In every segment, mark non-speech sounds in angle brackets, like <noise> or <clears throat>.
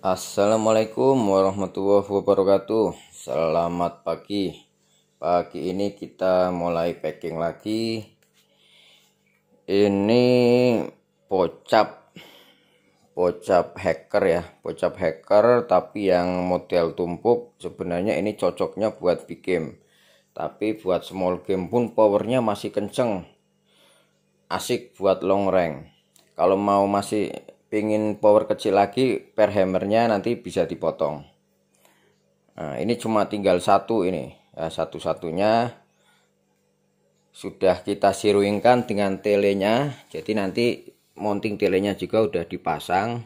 Assalamualaikum warahmatullahi wabarakatuh Selamat pagi Pagi ini kita mulai packing lagi Ini pocap Pocap hacker ya Pocap hacker tapi yang model tumpuk Sebenarnya ini cocoknya buat big game Tapi buat small game pun powernya masih kenceng Asik buat long rank Kalau mau masih pingin power kecil lagi per hammernya nanti bisa dipotong nah, ini cuma tinggal satu ini ya, satu-satunya sudah kita siruingkan dengan telenya jadi nanti mounting telenya juga udah dipasang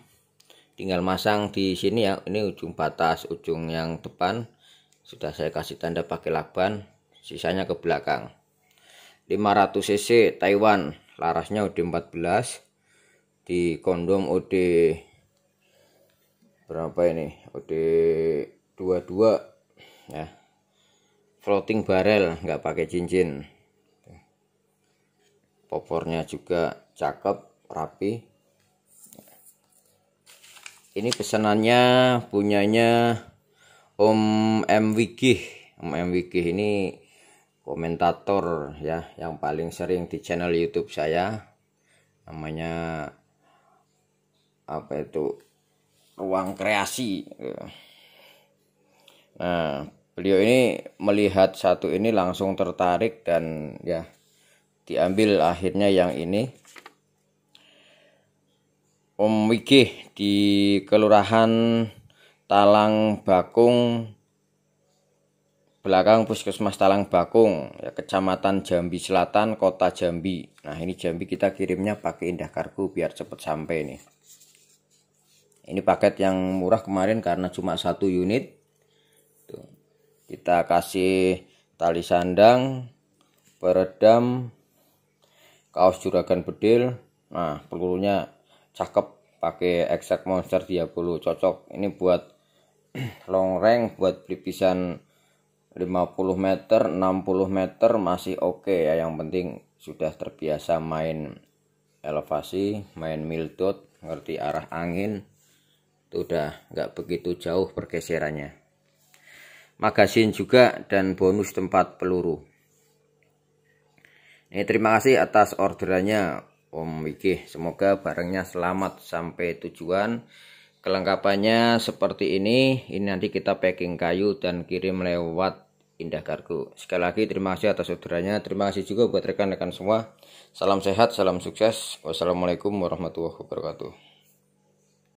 tinggal masang di sini ya ini ujung batas ujung yang depan sudah saya kasih tanda pakai lakban sisanya ke belakang 500 cc Taiwan larasnya udah 14 di kondom OD berapa ini OD 22 ya floating barrel nggak pakai cincin popornya juga cakep rapi ini pesanannya punyanya Om M Wigih Om M Wigih ini komentator ya yang paling sering di channel YouTube saya namanya apa itu ruang kreasi. Nah, beliau ini melihat satu ini langsung tertarik dan ya diambil akhirnya yang ini Om Wigih di Kelurahan Talang Bakung belakang Puskesmas Talang Bakung ya, Kecamatan Jambi Selatan Kota Jambi nah ini Jambi kita kirimnya pakai Indah Kargo biar cepet sampai nih ini paket yang murah kemarin karena cuma satu unit Tuh. kita kasih tali sandang peredam kaos juragan bedil nah pelurunya cakep pakai exact monster 30 cocok ini buat <clears throat> long range buat pelipisan 50 meter 60 meter masih oke okay ya yang penting sudah terbiasa main elevasi main mildot ngerti arah angin itu udah nggak begitu jauh pergeserannya magasin juga dan bonus tempat peluru ini terima kasih atas orderannya Om Wiki semoga barangnya selamat sampai tujuan kelengkapannya seperti ini ini nanti kita packing kayu dan kirim lewat Indah Kargo sekali lagi terima kasih atas orderannya terima kasih juga buat rekan-rekan semua salam sehat salam sukses wassalamualaikum warahmatullahi wabarakatuh